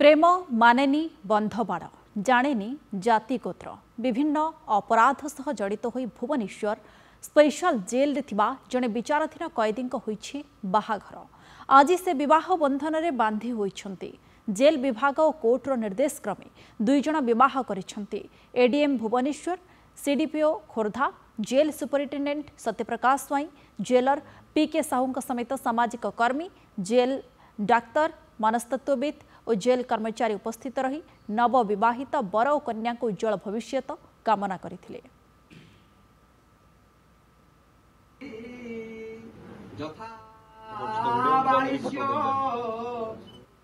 প্রেম মানেনি বন্ধবাড় জানেনি জাতি গোত্র বিভিন্ন অপরাধ সহ জড়িত হয়ে ভুবনেশ্বর স্পেশাল জেলে থিবা জনে বিচারাধীন কয়েদীঙ্ক হয়েছে বাহাঘর আজি সে বিবাহ বন্ধনরে বাঁধি হয়েছেন জেল বিভাগ ও কোর্টর নির্দেশ ক্রমে দুইজন বিবাহ করেছেন ADM Bhubaneswar CDPO Khordha jail সুপরিটেডেট Satyaprakash Swain jailer P K ସାହୁଙ୍କ ସମେତ ସାମାଜିକ କର୍ମୀ ଜେଲ୍ ଡାକ୍ତର ମନସ୍ତତ୍ୱବିତ୍ ଓ ଜେଲ୍ କର୍ମଚାରୀ ଉପସ୍ଥିତ ରହି ନବବିବାହିତ ବର ଓ କନ୍ୟାଙ୍କ ଉଜ୍ଜଳ ଭବିଷ୍ୟତ କାମନା କରିଥିଲେ ଯଥା ବାଣିଜ୍ୟ